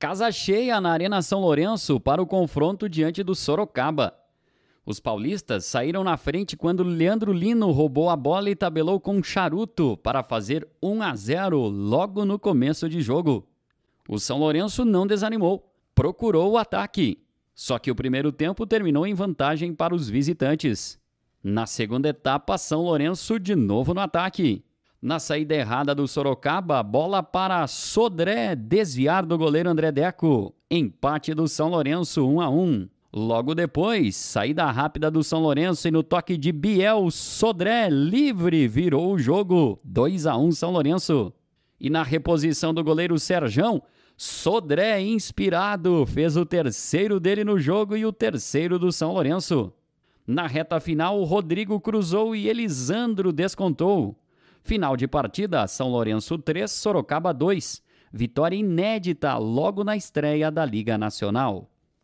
Casa cheia na Arena São Lourenço para o confronto diante do Sorocaba. Os paulistas saíram na frente quando Leandro Lino roubou a bola e tabelou com um charuto para fazer 1 a 0 logo no começo de jogo. O São Lourenço não desanimou, procurou o ataque. Só que o primeiro tempo terminou em vantagem para os visitantes. Na segunda etapa, São Lourenço de novo no ataque. Na saída errada do Sorocaba, bola para Sodré desviar do goleiro André Deco. Empate do São Lourenço 1 a 1. Logo depois, saída rápida do São Lourenço e no toque de Biel, Sodré livre virou o jogo. 2 a 1 São Lourenço. E na reposição do goleiro Serjão, Sodré inspirado fez o terceiro dele no jogo e o terceiro do São Lourenço. Na reta final, Rodrigo cruzou e Elisandro descontou. Final de partida: São Lourenço 3, Sorocaba 2. Vitória inédita logo na estreia da Liga Nacional.